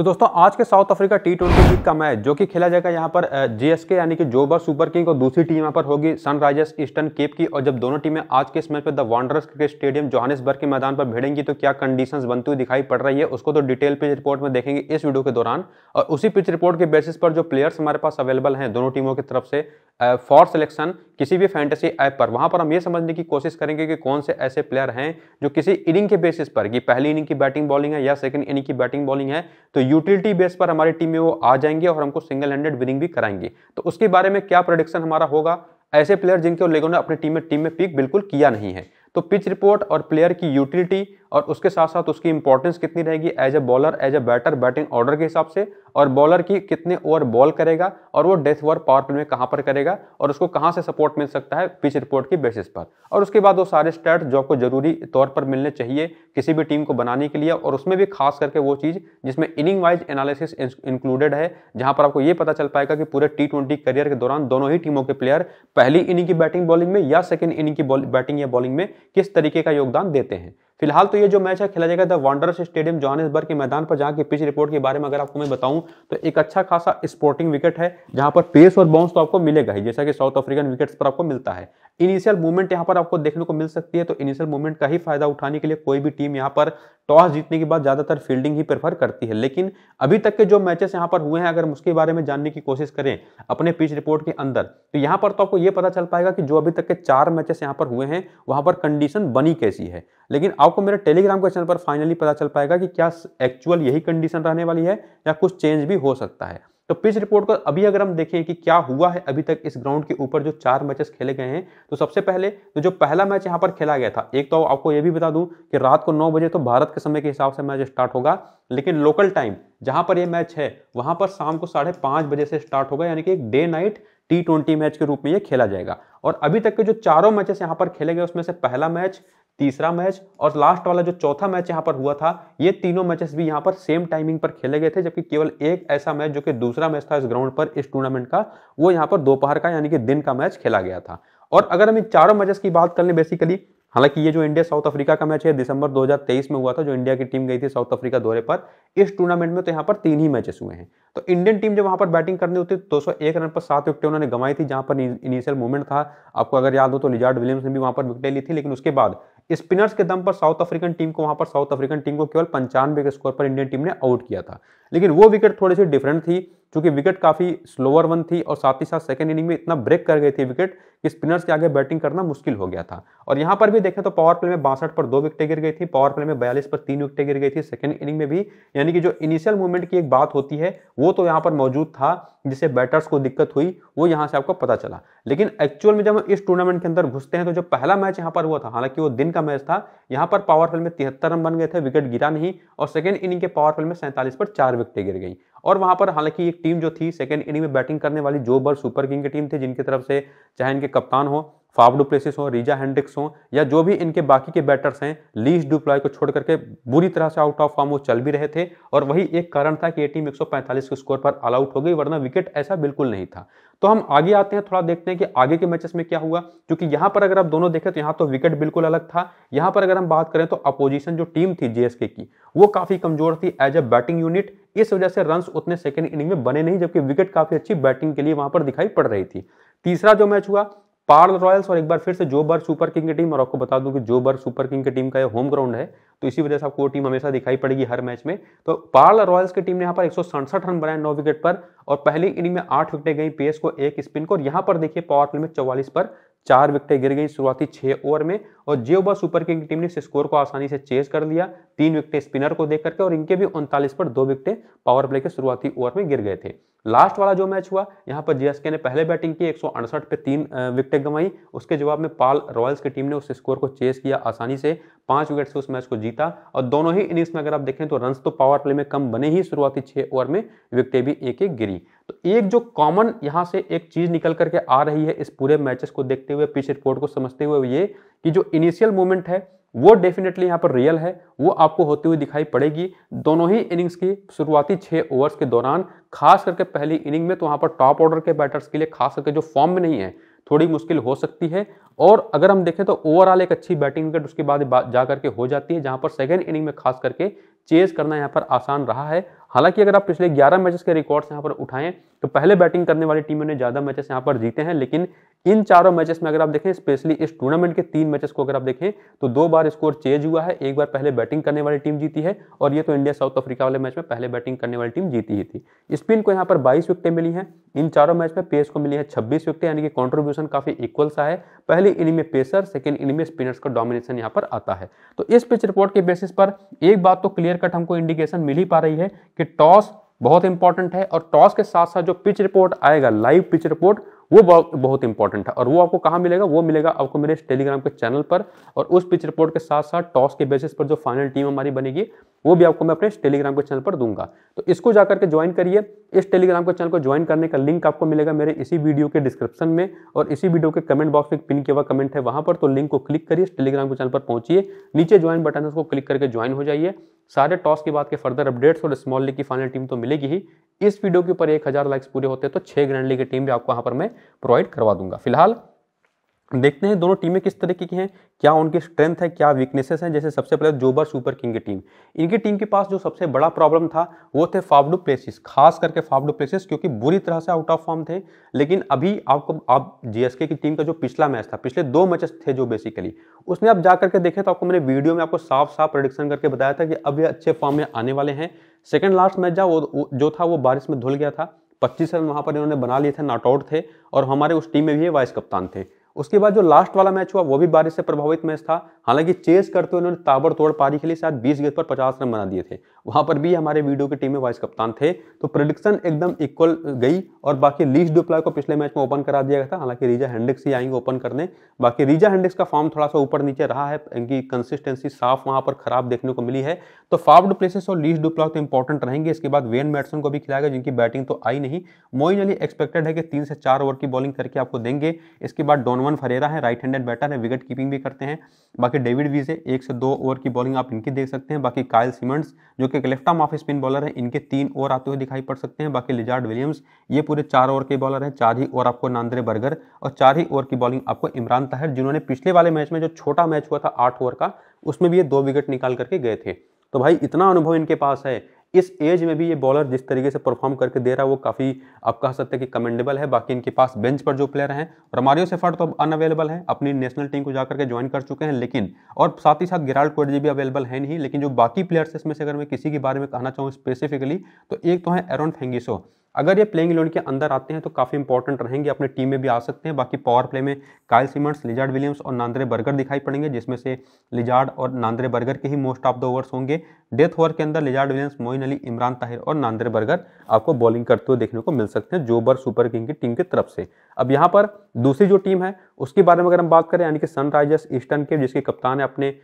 तो दोस्तों आज के South Africa T twenty league का मैच जो कि खेला जाएगा यहाँ पर जीएसके यानी कि जोबर सुपर किंग और दूसरी टीम यहाँ पर होगी सनराइजर्स ईस्टर्न केप की और जब दोनों टीमें आज के इस मैच पर the Wanderers cricket stadium Johannesburg के मैदान पर भिड़ेंगी तो क्या कंडीशंस बनती हुई दिखाई पड़ रही है उसको तो डिटेल पिच रिपोर्ट में देखेंगे इस वीडियो के दौरान और उसी पिच रिपोर्ट के बेसिस पर जो प्लेयर्स हमारे पास अवेलेबल हैं दोनों टीमों की तरफ से फॉर सिलेक्शन किसी भी फैंटेसी ऐप पर वहां पर हम ये समझने की कोशिश करेंगे कि कौन से ऐसे प्लेयर हैं जो किसी इनिंग के बेसिस पर कि पहली इनिंग की बैटिंग बॉलिंग है या सेकंड इनिंग की बैटिंग बॉलिंग है तो यूटिलिटी बेस पर हमारी टीम में वो आ जाएंगे और हमको सिंगल हैंडेड विनिंग भी कराएंगे तो उसके बारे में क्या प्रोडिक्शन हमारा होगा ऐसे प्लेयर जिनके लेगों ने अपनी टीम में टीम में पिक बिल्कुल किया नहीं है तो पिच रिपोर्ट और प्लेयर की यूटिलिटी और उसके साथ साथ उसकी इंपॉर्टेंस कितनी रहेगी as a bowler as a batter batting order के हिसाब से और बॉलर की कितने ओवर बॉल करेगा और वो डेथ ओवर पावर प्ले में कहाँ पर करेगा और उसको कहाँ से सपोर्ट मिल सकता है पिच रिपोर्ट की बेसिस पर और उसके बाद वो सारे स्टैट जो आपको जरूरी तौर पर मिलने चाहिए किसी भी टीम को बनाने के लिए और उसमें भी खास करके वो चीज़ जिसमें इनिंग वाइज एनालिसिस इंक्लूडेड है जहाँ पर आपको ये पता चल पाएगा कि पूरे टी करियर के दौरान दोनों ही टीमों के प्लेयर पहली इनिंग की बैटिंग बॉलिंग में या सेकेंड इनिंग की बैटिंग या बॉलिंग में किस तरीके का योगदान देते हैं फिलहाल तो ये जो मैच है खेला जाएगा द वॉन्डर्स स्टेडियम जोहानसबर्ग के मैदान पर जहाँ की पिच रिपोर्ट के बारे में अगर आपको मैं बताऊं तो एक अच्छा खासा स्पोर्टिंग विकेट है जहां पर पेस और बाउंस तो आपको मिलेगा ही जैसा कि साउथ अफ्रीकन विकेट्स पर आपको मिलता है इनिशियल मूवमेंट यहाँ पर आपको देखने को मिल सकती है तो इनिशियल मूवमेंट का ही फायदा उठाने के लिए कोई भी टीम यहाँ पर टॉस जीतने के बाद ज्यादातर फील्डिंग ही प्रेफर करती है लेकिन अभी तक के जो मैचेस यहाँ पर हुए हैं अगर उसके बारे में जानने की कोशिश करें अपने पिच रिपोर्ट के अंदर तो यहाँ पर तो आपको ये पता चल पाएगा कि जो अभी तक के चार मैचेस यहाँ पर हुए हैं वहां पर कंडीशन बनी कैसी है लेकिन आपको मेरे टेलीग्राम के चैनल पर फाइनली पता चल पाएगा कि क्या एक्चुअल यही कंडीशन रहने वाली है या कुछ चेंज भी हो सकता है तो पिच रिपोर्ट को अभी अगर हम देखें कि क्या हुआ है अभी तक इस ग्राउंड के ऊपर जो चार मैचेस खेले गए हैं तो सबसे पहले तो जो पहला मैच यहाँ पर खेला गया था एक तो आपको यह भी बता दूं कि रात को 9 बजे तो भारत के समय के हिसाब से मैच स्टार्ट होगा लेकिन लोकल टाइम जहां पर यह मैच है वहां पर शाम को साढ़े बजे से स्टार्ट होगा यानी कि एक day night T twenty match के रूप में यह खेला जाएगा और अभी तक के जो चारों मैचेस यहाँ पर खेले गए उसमें से पहला मैच तीसरा मैच और लास्ट वाला जो चौथा मैच यहाँ पर हुआ था ये तीनों मैचेस भी यहाँ पर सेम टाइमिंग पर खेले गए थे जबकि केवल एक ऐसा मैच जो कि दूसरा मैच था इस ग्राउंड पर इस टूर्नामेंट का वो यहाँ पर दोपहर का यानी कि दिन का मैच खेला गया था और अगर हम इन चारों मैचेस की बात कर लें बेसिकली हालांकि ये जो इंडिया साउथ अफ्रीका का मैच है दिसंबर 2023 में हुआ था जो इंडिया की टीम गई थी साउथ अफ्रीका दौरे पर इस टूर्नामेंट में तो यहाँ पर तीन ही मैचेस हुए हैं तो इंडियन टीम जब वहाँ पर बैटिंग करने होती है तो दो रन पर सात विकेट उन्होंने गवाई थी जहाँ पर इनिशियल मूवमेंट था आपको अगर याद हो तो लिजार्ड विलियम्स ने भी वहाँ पर विकटें ली थी लेकिन उसके बाद स्पिनर्स के दम पर साउथ अफ्रीकन टीम को वहां पर साउथ अफ्रीकन टीम को केवल पंचानवे के स्कोर पर इंडियन टीम ने आउट किया था लेकिन वो विकेट थोड़ी सी डिफरेंट थी चूंकि विकेट काफ़ी स्लोअर वन थी और साथ ही साथ सेकेंड इनिंग में इतना ब्रेक कर गई थी विकेट कि स्पिनर्स के आगे बैटिंग करना मुश्किल हो गया था और यहाँ पर भी देखें तो पावर प्ले में बासठ पर दो विकटें गिर गई थी पावर प्ले में बयालीस पर तीन विकेटें गिर गई थी सेकेंड इनिंग में भी यानी कि जो इनिशियल मूवमेंट की एक बात होती है वो तो यहाँ पर मौजूद था जिसे बैटर्स को दिक्कत हुई वो यहाँ से आपको पता चला लेकिन एक्चुअल में जब हम इस टूर्नामेंट के अंदर घुसते हैं तो जो पहला मैच यहाँ पर हुआ था हालांकि वो दिन का मैच था यहाँ पर पावर प्ले में तिहत्तर रन बन गए थे विकेट गिरा नहीं और सेकेंड इनिंग के पावर प्ले में सैंतालीस पर चार विकटें गिर गई और वहां पर हालांकि एक टीम जो थी सेकेंड इनिंग में बैटिंग करने वाली जो बर सुपर किंग की टीम थी जिनकी तरफ से चाहे इनके कप्तान हो फाफ प्लेसिस हो रीजा हैंड्रिक्स हो या जो भी इनके बाकी के बैटर्स हैं लीज डुप्लॉय को छोड़ करके बुरी तरह से आउट ऑफ फॉर्म वो चल भी रहे थे और वही एक कारण था कि ये टीम 145 के स्कोर पर ऑल आउट हो गई वरना विकेट ऐसा बिल्कुल नहीं था तो हम आगे आते हैं थोड़ा देखते हैं कि आगे के मैचेस में क्या हुआ क्योंकि यहाँ पर अगर आप दोनों देखें तो यहाँ तो विकेट बिल्कुल अलग था यहाँ पर अगर हम बात करें तो अपोजिशन जो टीम थी जेएसके की वो काफी कमजोर थी एज अ बैटिंग यूनिट इस वजह से रन उतने सेकेंड इनिंग में बने नहीं जबकि विकेट काफी अच्छी बैटिंग के लिए वहां पर दिखाई पड़ रही थी तीसरा जो मैच हुआ पार्ल रॉयल्स और एक बार फिर से जो बर्ग सुपर किंग की टीम और आपको बता दूं कि जो बर्ग सुपर किंग की टीम का ये होम ग्राउंड है तो इसी वजह से आपको वो टीम हमेशा दिखाई पड़ेगी हर मैच में तो पार्ल रॉयल्स की टीम ने यहाँ पर एक रन बनाए नौ विकेट पर और पहली इनिंग में आठ विकेटें गई पेस को एक स्पिन को और यहाँ पर देखिए पावर प्ले में चौवालीस पर चार विकेटें गिर गई शुरुआती छह ओवर में और जे ओवर सुपर किंग की टीम ने इस स्कोर को आसानी से चेज कर लिया तीन विकेटें स्पिनर को देख करके और इनके भी उनतालीस पर दो विकेटें पावर प्ले के शुरुआती ओवर में गिर गए थे लास्ट वाला जो मैच हुआ यहाँ पर जीएसके ने पहले बैटिंग की एक पे तीन विकेट गंवाई उसके जवाब में पाल रॉयल्स की टीम ने उस स्कोर को चेस किया आसानी से पांच विकेट से उस मैच को जीता और दोनों ही इनिंग्स में अगर आप देखें तो रन तो पावर प्ले में कम बने ही शुरुआती छह ओवर में विकटें भी एक एक गिरी तो एक जो कॉमन यहाँ से एक चीज़ निकल करके आ रही है इस पूरे मैचेस को देखते हुए पिच रिपोर्ट को समझते हुए ये कि जो इनिशियल मूवमेंट है वो डेफिनेटली यहाँ पर रियल है वो आपको होती हुई दिखाई पड़ेगी दोनों ही इनिंग्स की शुरुआती छः ओवर्स के दौरान खास करके पहली इनिंग में तो वहाँ पर टॉप ऑर्डर के बैटर्स के लिए खास करके जो फॉर्म में नहीं है थोड़ी मुश्किल हो सकती है और अगर हम देखें तो ओवरऑल एक अच्छी बैटिंग विकेट उसके बाद जा करके हो जाती है जहाँ पर सेकेंड इनिंग में खास करके चेज करना यहाँ पर आसान रहा है हालांकि अगर आप पिछले 11 मैचेस के रिकॉर्ड्स यहाँ पर उठाएं तो पहले बैटिंग करने वाली टीमों ने ज़्यादा मैचेस यहाँ पर जीते हैं लेकिन इन चारों मैचेस में अगर आप देखें स्पेशली इस टूर्नामेंट के तीन मैचेस को अगर आप देखें तो दो बार स्कोर चेंज हुआ है एक बार पहले बैटिंग करने वाली टीम जीती है और ये तो इंडिया साउथ अफ्रीका वाले मैच में पहले बैटिंग करने वाली टीम जीती ही थी स्पिन को यहाँ पर बाईस विकटें मिली हैं इन चारों मैच में पेस को मिली है छब्बीस विकटें यानी कि कॉन्ट्रीब्यूशन काफी इक्वल सा है पहली इनिंग में पेसर सेकेंड इनिंग में स्पिनर्स का डोमिनेशन यहाँ पर आता है तो इस पिच रिपोर्ट के बेसिस पर एक बात तो क्लियर कट हमको इंडिकेशन मिल ही पा रही है कि टॉस बहुत इंपॉर्टेंट है और टॉस के साथ साथ जो पिच रिपोर्ट आएगा लाइव पिच रिपोर्ट वो बहुत इंपॉर्टेंट है और वो आपको कहाँ मिलेगा वो मिलेगा आपको मेरे टेलीग्राम के चैनल पर और उस पिच रिपोर्ट के साथ साथ टॉस के बेसिस पर जो फाइनल टीम हमारी बनेगी वो भी आपको मैं अपने टेलीग्राम के चैनल पर दूंगा तो इसको जाकर के ज्वाइन करिए इस टेलीग्राम के चैनल को ज्वाइन करने का लिंक आपको मिलेगा मेरे इसी वीडियो के डिस्क्रिप्शन में और इसी वीडियो के कमेंट बॉक्स में पिन किया हुआ कमेंट है वहाँ पर तो लिंक को क्लिक करिए इस टेलीग्राम के चैनल पर पहुंचिए नीचे ज्वाइन बटन है उसको क्लिक करके ज्वाइन हो जाइए सारे टॉस की बात के फर्दर अपडेट्स और स्मॉल लीग की फाइनल टीम तो मिलेगी ही इस वीडियो के ऊपर एक हज़ार लाइक्स पूरे होते हैं तो छह ग्रैंड लीग की टीम भी आपको यहां पर मैं प्रोवाइड करवा दूंगा फिलहाल देखते हैं दोनों टीमें किस तरीके की हैं क्या उनकी स्ट्रेंथ है क्या वीकनेसेस हैं जैसे सबसे पहले जोबर सुपर किंग की टीम इनकी टीम के पास जो सबसे बड़ा प्रॉब्लम था वो थे फाफडू प्लेसिस खास करके फाफडू प्लेसिस क्योंकि बुरी तरह से आउट ऑफ फॉर्म थे लेकिन अभी आपको आप जीएसके की टीम का जो पिछला मैच था पिछले दो मैचेस थे जो बेसिकली उसने आप जा करके देखे तो आपको मैंने वीडियो में आपको साफ साफ प्रोडिक्शन करके बताया था कि अब ये अच्छे फॉर्म में आने वाले हैं सेकेंड लास्ट मैच जा वो जो था वो बारिश में धुल गया था पच्चीस रन वहाँ पर इन्होंने बना लिए थे नॉट आउट थे और हमारे उस टीम में भी वाइस कप्तान थे उसके बाद जो लास्ट वाला मैच हुआ वो भी बारिश से प्रभावित मैच था हालांकि चेस करते हुए उन्होंने ताबड़तोड़ पारी खेली शायद बीस गेंद पर पचास रन बना दिए थे वहाँ पर भी हमारे वीडियो की टीम में वाइस कप्तान थे तो प्रडिक्शन एकदम इक्वल गई और बाकी लीज डुप्ला को पिछले मैच में ओपन करा दिया गया था हालांकि रीजा हैंडिक्स ही आएंगे ओपन करने बाकी रीजा हैंडिक्स का फॉर्म थोड़ा सा ऊपर नीचे रहा है इनकी कंसिस्टेंसी साफ वहाँ पर खराब देखने को मिली है तो फाफ्ड प्लेसेस और लीज डुप्ला तो इंपॉर्टेंट रहेंगे इसके बाद वेन मैटसन को भी खिलाएगा जिनकी बैटिंग तो आई नहीं मोइन अली एक्सपेक्टेड है कि तीन से चार ओवर की बॉलिंग करके आपको देंगे इसके बाद डोनवन फरेरा है राइट हैंडेड बैटर है विकेट कीपिंग भी करते हैं बाकी डेविड वीजे एक से दो ओवर की बॉलिंग आप इनकी देख सकते हैं बाकी कायल सीमेंट्स जो कि एक left arm off spin bowler है इनके तीन ओवर आते हुए दिखाई पड़ सकते हैं बाकी लिजार्ड विलियम्स ये पूरे चार ओवर के बॉलर हैं चार ही ओवर आपको नांद्रे बर्गर और चार ही ओवर की बॉलिंग आपको इमरान ताहिर जिन्होंने पिछले वाले मैच में जो छोटा मैच हुआ था आठ ओवर का उसमें भी ये दो विकेट निकाल करके गए थे तो भाई इतना अनुभव इनके पास है इस एज में भी ये बॉलर जिस तरीके से परफॉर्म करके दे रहा है वो काफ़ी आप कह सकते हैं कि कमेंडेबल है बाकी इनके पास बेंच पर जो प्लेयर हैं रमारियो सेफार्ड तो अब अनअवेलेबल है अपनी नेशनल टीम को जाकर के ज्वाइन कर चुके हैं लेकिन और साथ ही साथ गिराल्ड कोडजी भी अवेलेबल है नहीं लेकिन जो बाकी प्लेयर्स इसमें से अगर मैं किसी के बारे में कहना चाहूँ स्पेसिफिकली तो एक तो है एरोन फेंगिसो अगर ये प्लेइंग इलेवन के अंदर आते हैं तो काफ़ी इंपॉर्टेंट रहेंगे अपने टीम में भी आ सकते हैं बाकी पावर प्ले में कायल सिमंस लिजार्ड विलियम्स और नांद्रे बर्गर दिखाई पड़ेंगे जिसमें से लिजार्ड और नांद्रे बर्गर के ही मोस्ट ऑफ द ओवर्स होंगे डेथ ओवर के अंदर लिजार्ड विलियम्स मोइन अली इमरान ताहिर और नांद्रे बर्गर आपको बॉलिंग करते हुए देखने को मिल सकते हैं जोबर सुपर किंग की टीम की तरफ से अब यहाँ पर दूसरी जो टीम है उसके बारे में अगर हम बात करें यानी कि सनराइजर्स ईस्टर्न के जिसके कप्तान है अपने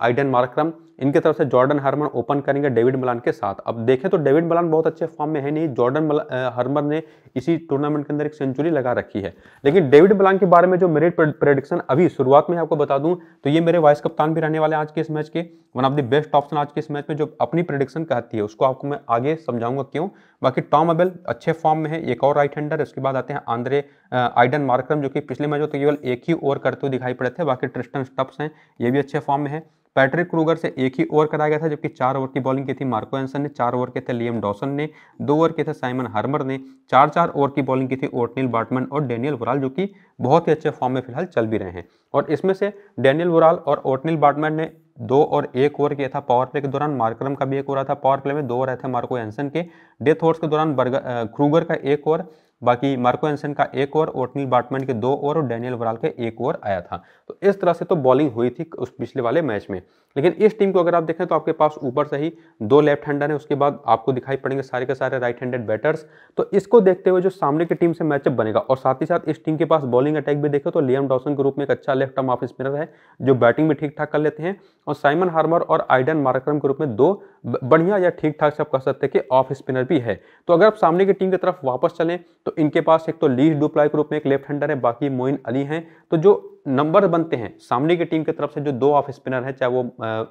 आइडन मार्क्रम इनके तरफ से जॉर्डन हरमन ओपन करेंगे डेविड मलान के साथ अब देखें तो डेविड मलान बहुत अच्छे फॉर्म में है नहीं जॉर्डन हार्मन ने इसी टूर्नामेंट के अंदर एक सेंचुरी लगा रखी है लेकिन डेविड मलान के बारे में जो मेरे प्रेडिक्शन अभी शुरुआत में आपको बता दूं तो ये मेरे वाइस कप्तान भी रहने वाले आज के इस मैच के one of the best option आज के इस मैच में जो अपनी प्रेडिक्शन कहती है उसको आपको मैं आगे समझाऊंगा क्यों बाकी टॉम अबेल अच्छे फॉर्म में है एक और राइट हैंडर उसके बाद आते हैं आंद्रे आइडन मार्क्रम जो कि पिछले मैचों तो केवल एक ही ओवर करते हुए दिखाई पड़े थे बाकी ट्रिस्टन स्टप्स हैं ये भी अच्छे फॉर्म में है पैट्रिक क्रूगर से एक ही ओवर कराया गया था जबकि चार ओवर की बॉलिंग की थी मार्को एंसन ने चार ओवर के थे लियम डॉसन ने दो ओवर के थे साइमन हार्मर ने चार चार ओवर की बॉलिंग की थी ओटनील बाटमैन और डेनियल वराल जो कि बहुत ही अच्छे फॉर्म में फिलहाल चल भी रहे हैं और इसमें से डेनियल वराल और ओटनील बाटमैन ने दो और एक ओवर किया था पावर प्ले के दौरान मार्क्रम का भी एक ओवर था पावर प्ले में दो ओवर आए थे मार्को एंसन के डेथ ओवर्स के दौरान बर्गर क्रूगर का एक ओवर बाकी मार्को एनसन का एक ओवर ओटनिल बाटमैन के दो ओवर और डैनियल वराल के एक ओवर आया था तो इस तरह से तो बॉलिंग हुई थी उस पिछले वाले मैच में लेकिन इस टीम को अगर आप देखें तो आपके पास ऊपर से ही दो लेफ्ट हैंडर हैं उसके बाद आपको दिखाई पड़ेंगे सारे के सारे राइट हैंडेड बैटर्स तो इसको देखते हुए जो सामने की टीम से मैचअप बनेगा और साथ ही साथ इस टीम के पास बॉलिंग अटैक भी देखें तो लियम डॉसन के रूप में एक अच्छा लेफ्ट आर्म ऑफ स्पिनर है जो बैटिंग में ठीक ठाक कर लेते हैं और साइमन हार्मर और आइडन मार्क्रम के रूप में दो बढ़िया या ठीक ठाक से आप कह सकते हैं कि ऑफ स्पिनर भी है तो अगर आप सामने की टीम की तरफ वापस चलें तो इनके पास एक तो लीज डुप्लाई के रूप में एक लेफ्ट हैंडर है बाकी मोइन अली हैं तो जो नंबर बनते हैं सामने की टीम की तरफ से जो दो ऑफ स्पिनर हैं चाहे वो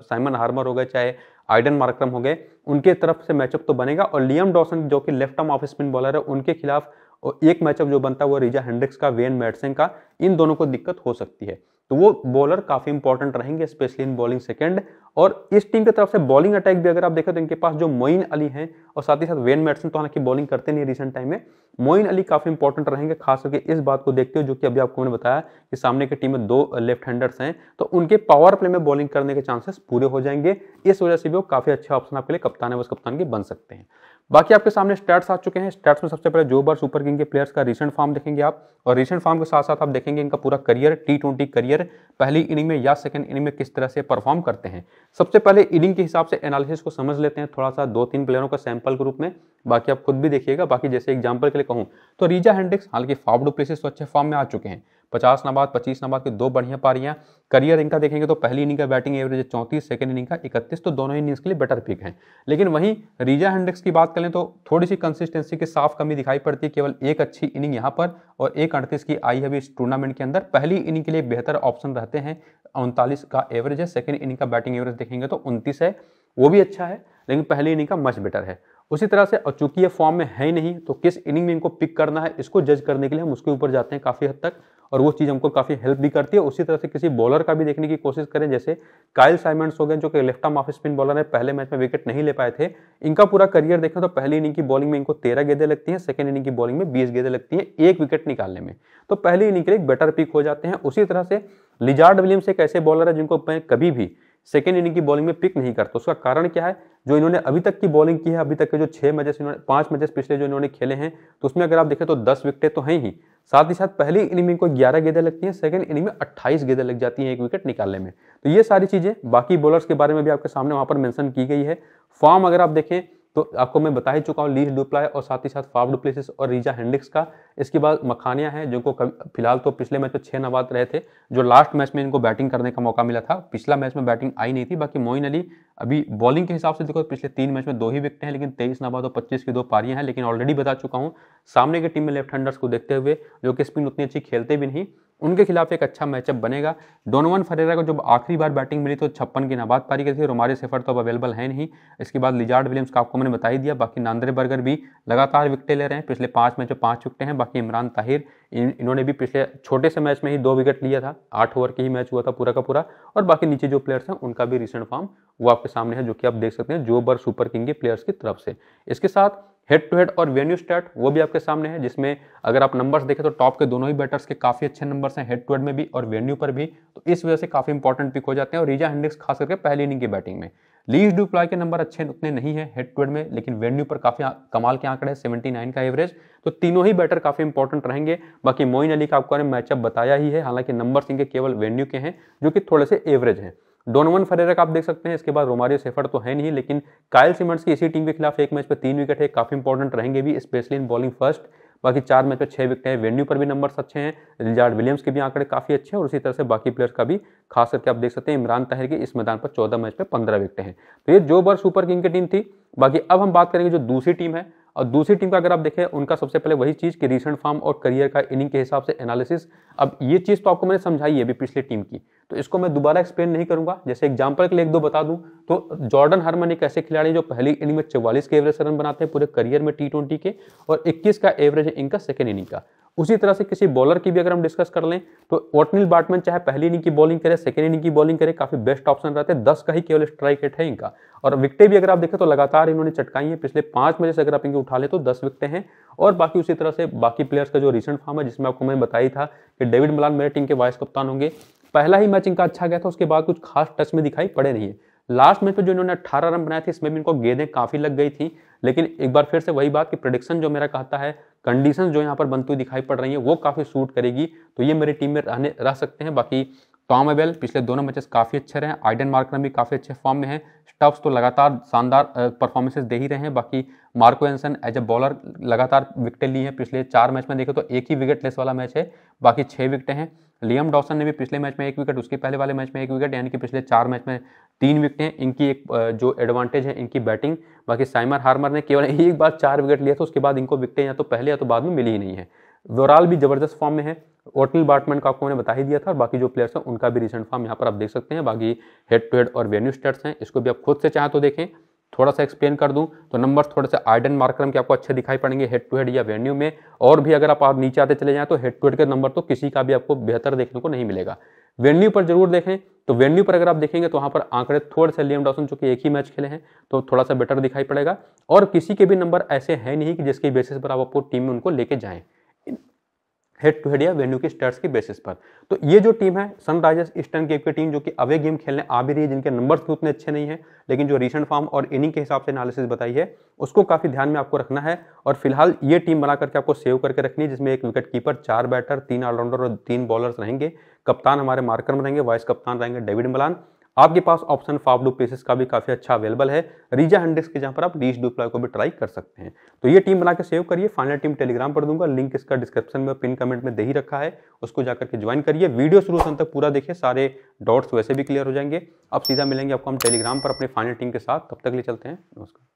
साइमन हार्मर हो गए चाहे आइडन मार्क्रम हो गए उनके तरफ से मैचअप तो बनेगा और लियम डॉसन जो कि left arm off spin bowler है उनके खिलाफ एक मैचअप जो बनता है वो रिजा हेंड्रिक्स का वेन मेडसन का इन दोनों को दिक्कत हो सकती है तो वो बॉलर काफी इंपॉर्टेंट रहेंगे स्पेशली इन बॉलिंग सेकेंड और इस टीम की तरफ से बॉलिंग अटैक भी अगर आप देखें तो इनके पास जो मोइन अली हैं और साथ ही साथ वेन मेडसन तो हालांकि बॉलिंग करते नहीं रिसेंट टाइम में मोइन अली काफ़ी इंपॉर्टेंट रहेंगे खास करके इस बात को देखते हुए जो कि अभी आपको मैंने बताया कि सामने की टीम में दो लेफ्ट हैंडर्स हैं तो उनके पावर प्ले में बॉलिंग करने के चांसेस पूरे हो जाएंगे इस वजह से भी वो काफ़ी अच्छा ऑप्शन आपके लिए कप्तान है वो कप्तान के बन सकते हैं बाकी आपके सामने स्टैट्स आ चुके हैं स्टैट्स में सबसे पहले जो बार सुपर किंग के प्लेयर्स का रिसेंट फॉर्म देखेंगे आप और रिसेंट फॉर्म के साथ साथ आप देखेंगे इनका पूरा करियर टी ट्वेंटी करियर पहली इनिंग में या सेकंड इनिंग में किस तरह से परफॉर्म करते हैं सबसे पहले इनिंग के हिसाब से एनालिसिस को समझ लेते हैं थोड़ा सा दो तीन प्लेयरों का सैंपल के रूप में बाकी आप खुद भी देखिएगा बाकी जैसे एग्जाम्पल के लिए कहूँ तो रीजा हैंडिक्स हालांकि डू प्लेसेस तो अच्छे फॉर्म में आ चुके हैं पचास नंबर पच्चीस नंबर के दो बढ़िया पारियाँ करियर इनका देखेंगे तो पहली इनिंग का बैटिंग एवरेज चौंतीस सेकंड इनिंग का इकतीस तो दोनों इनिंग्स के लिए बेटर पिक हैं लेकिन वहीं रीजा हैंडिक्स की बात करें तो थोड़ी सी कंसिस्टेंसी की साफ कमी दिखाई पड़ती है केवल एक अच्छी इनिंग यहाँ पर और एक अड़तीस की आई है अभी इस टूर्नामेंट के अंदर पहली इनिंग के लिए बेहतर ऑप्शन रहते हैं उनतालीस का एवरेज है सेकेंड इनिंग का बैटिंग एवरेज देखेंगे तो उनतीस है वो भी अच्छा है लेकिन पहली इनिंग का मच बेटर है उसी तरह से और चूंकि ये फॉर्म में है ही नहीं तो किस इनिंग में इनको पिक करना है इसको जज करने के लिए हम उसके ऊपर जाते हैं काफ़ी हद तक और वो चीज़ हमको काफ़ी हेल्प भी करती है उसी तरह से किसी बॉलर का भी देखने की कोशिश करें जैसे काइल साइमंड्स हो गए जो कि left arm off spin bowler है पहले मैच में विकेट नहीं ले पाए थे इनका पूरा करियर देखें तो पहली इनिंग की बॉलिंग में इनको तेरह गेंदे लगती है सेकेंड इनिंग की बॉलिंग में बीस गेंदे लगती है एक विकेट निकालने में तो पहली इनिंग के लिए बेटर पिक हो जाते हैं उसी तरह से लिजार्ड विलियम्स एक ऐसे बॉलर है जिनको कभी भी सेकेंड इनिंग की बॉलिंग में पिक नहीं करता उसका कारण क्या है जो इन्होंने अभी तक की बॉलिंग की है अभी तक के जो छः मैचेस इन्होंने पांच मैचेस पिछले जो इन्होंने खेले हैं तो उसमें अगर आप देखें तो दस विकेटें तो हैं ही साथ ही साथ पहली इनिंग में कोई ग्यारह गेंदें लगती हैं सेकेंड इनिंग में अट्ठाईस गेंदें लग जाती हैं एक विकेट निकालने में तो ये सारी चीज़ें बाकी बॉलर्स के बारे में भी आपके सामने वहाँ पर मैंशन की गई है फॉर्म अगर आप देखें तो आपको मैं बता ही चुका हूँ लीज डुप्लाय और साथ ही साथ फाफ डुप्लेसिस और रीजा हैंडिक्स का इसके बाद मखानिया है जिनको फिलहाल तो पिछले मैच में छः नवाद रहे थे जो लास्ट मैच में इनको बैटिंग करने का मौका मिला था पिछला मैच में बैटिंग आई नहीं थी बाकी मोइन अली अभी बॉलिंग के हिसाब से देखो पिछले तीन मैच में दो ही विकेट हैं लेकिन तेईस नवाद और पच्चीस की दो पारियां हैं लेकिन ऑलरेडी बता चुका हूँ सामने की टीम में लेफ्ट हैंडर्स को देखते हुए जो कि स्पिन उतनी अच्छी खेलते भी नहीं उनके खिलाफ एक अच्छा मैचअप बनेगा डोनोवन फरेरा को जब आखिरी बार बैटिंग मिली तो छप्पन की नाबाद पारी गई थी रोमारे सेफर तो अब अवेलेबल है नहीं इसके बाद लिजार्ड विलियम्स का आपको मैंने बता ही दिया बाकी नांद्रे बर्गर भी लगातार विकटें ले रहे हैं पिछले पाँच मैचों पाँच विकटें हैं बाकी इमरान ताहिर इन, इन्होंने भी पिछले छोटे से मैच में ही दो विकेट लिया था आठ ओवर के ही मैच हुआ था पूरा का पूरा और बाकी नीचे जो प्लेयर्स हैं उनका भी रिसेंट फॉर्म वो आपके सामने है जो कि आप देख सकते हैं जो बर सुपर किंग के प्लेयर्स की तरफ से इसके साथ हेड टू हेड और वेन्यू स्टार्ट वो भी आपके सामने है जिसमें अगर आप नंबर्स देखें तो टॉप के दोनों ही बैटर्स के काफ़ी अच्छे नंबर्स हैं हेड टू हेड में भी और वेन्यू पर भी तो इस वजह से काफ़ी इंपॉर्टेंट पिक हो जाते हैं और रीजा हेंड्रिक्स खास करके पहली इनिंग की बैटिंग में लीज डू प्लाई के नंबर अच्छे उतने नहीं है हेड टू हेड में लेकिन वेन्यू पर काफी कमाल के आंकड़े सेवेंटी नाइन का एवरेज तो तीनों ही बैटर काफी इंपॉर्टेंट रहेंगे बाकी मोइन अली का आपको मैचअप बताया ही है हालांकि नंबर इनके केवल वेन्यू के हैं जो कि थोड़े से एवरेज हैं डोनोवन फरेरा का आप देख सकते हैं इसके बाद रोमारियो सेफर तो है नहीं लेकिन कायल सिमर्स की इसी टीम के खिलाफ एक मैच पर तीन विकेट है काफी इंपॉर्टेंट रहेंगे भी स्पेशली इन बॉलिंग फर्स्ट बाकी चार मैच में छह विकटें हैं वेन्यू पर भी नंबर्स अच्छे हैं रिजार्ड विलियम्स के भी आंकड़े काफ़ी अच्छे हैं और इसी तरह से बाकी प्लेयर्स का भी खास करके आप देख सकते हैं इमरान ताहिर के इस मैदान पर चौदह मैच में पंद्रह विकेट हैं तो ये जो बार सुपर किंग की टीम थी बाकी अब हम बात करेंगे जो दूसरी टीम है और दूसरी टीम का अगर आप देखें उनका सबसे पहले वही चीज़ कि रिसेंट फॉर्म और करियर का इनिंग के हिसाब से एनालिसिस अब ये चीज़ तो आपको मैंने समझाई है अभी पिछली टीम की तो इसको मैं दोबारा एक्सप्लेन नहीं करूंगा जैसे एग्जाम्पल के लिए एक दो बता दूं तो जॉर्डन हरमन एक ऐसे खिलाड़ी जो पहली इनिंग में चौवालीस के एवरेज रन बनाते हैं पूरे करियर में टी के और इक्कीस का एवरेज है इनका सेकेंड इनिंग का उसी तरह से किसी बॉलर की भी अगर हम डिस्कस कर लें तो ओटनिल बाटमैन चाहे पहली इनिंग की बॉलिंग करे सेकेंड इनिंग की बॉलिंग करे काफी बेस्ट ऑप्शन रहते हैं दस का ही केवल स्ट्राइक रेट है इनका और विकटे भी अगर आप देखें तो लगातार इन्होंने चटकाई है पिछले पांच मैच से अगर आप इनकी उठा ले तो दस विकटें हैं और बाकी उसी तरह से बाकी प्लेयर्स का जो रिसेंट फॉर्म है जिसमें आपको मैंने बताई था कि डेविड मलान मेरे टीम के वाइस कप्तान होंगे पहला ही मैच इनका अच्छा गया था उसके बाद कुछ खास टच में दिखाई पड़े नहीं है लास्ट मैच में जो इन्होंने 18 रन बनाए थे इसमें भी इनको गेंदें काफी लग गई थी लेकिन एक बार फिर से वही बात कि प्रोडिक्शन जो मेरा कहता है कंडीशन जो यहाँ पर बनती हुई दिखाई पड़ रही है वो काफ़ी सूट करेगी तो ये मेरी टीम में रहने रह सकते हैं बाकी टॉम एबेल पिछले दोनों मैचेस काफ़ी अच्छे रहे आइडन मार्कर भी काफ़ी अच्छे फॉर्म में है स्टफ्स तो लगातार शानदार परफॉर्मेंसेस दे ही रहे हैं बाकी Marco Jansen as a bowler लगातार विकटें ली हैं पिछले चार मैच में देखे तो एक ही विकेट लेस वाला मैच है बाकी छः विकटें हैं लियम डॉसन ने भी पिछले मैच में एक विकेट उसके पहले वाले मैच में एक विकेट यानी कि पिछले चार मैच में तीन विकेट हैं इनकी एक जो एडवांटेज है इनकी बैटिंग बाकी साइमर हार्मर ने केवल एक बार चार विकेट लिया था उसके बाद इनको विकटें या तो पहले या तो बाद में मिली ही नहीं है वोराल भी जबरदस्त फॉर्म में है ओटल बार्टमेंट का आपको मैंने बता ही दिया था और बाकी जो प्लेयर्स हैं उनका भी रिसेंट फॉर्म यहाँ पर आप देख सकते हैं बाकी हेड टू हेड और वेन्यू स्टेट्स हैं इसको भी आप खुद से चाहें तो देखें थोड़ा सा एक्सप्लेन कर दूं तो नंबर्स थोड़े से एंड मार्कर के आपको अच्छे दिखाई पड़ेंगे हेड टू हेड या वेन्यू में और भी अगर आप, आप नीचे आते चले जाएं तो हेड टू हेड के नंबर तो किसी का भी आपको बेहतर देखने को नहीं मिलेगा वेन्यू पर जरूर देखें तो वेन्यू पर अगर आप देखेंगे तो वहाँ पर आंकड़े थोड़े से लियम डॉसन चूंकि एक ही मैच खेले हैं तो थोड़ा सा बेटर दिखाई पड़ेगा और किसी के भी नंबर ऐसे हैं नहीं कि जिसके बेसिस पर आप आपको टीम में उनको लेके जाएँ हेड टू हेड या वेन्यू के स्टर्स के बेसिस पर तो ये जो टीम है सनराइजर्स ईस्टर्न केप की टीम जो कि अवे गेम खेलने आ भी रही है जिनके नंबर्स भी उतने अच्छे नहीं है लेकिन जो रिसेंट फॉर्म और इनिंग के हिसाब से एनालिसिस बताई है उसको काफ़ी ध्यान में आपको रखना है और फिलहाल ये टीम बना करके आपको सेव करके रखनी है जिसमें एक विकेट कीपर चार बैटर तीन ऑलराउंडर और तीन बॉलर रहेंगे कप्तान हमारे मार्कर में रहेंगे वाइस कप्तान रहेंगे डेविड मलान आपके पास ऑप्शन डू पेसिस का भी काफ़ी अच्छा अवेलेबल है रीजा हंड्रेस के जहाँ पर आप रीच डुप्लाई को भी ट्राई कर सकते हैं तो ये टीम बना के सेव करिए फाइनल टीम टेलीग्राम पर दूंगा लिंक इसका डिस्क्रिप्शन में पिन कमेंट में दे ही रखा है उसको जाकर के ज्वाइन करिए वीडियो शुरू से तक पूरा देखिए सारे डॉट्स वैसे भी क्लियर हो जाएंगे अब सीधा मिलेंगे आपको हम टेलीग्राम पर अपने फाइनल टीम के साथ तब तक ले चलते हैं नमस्कार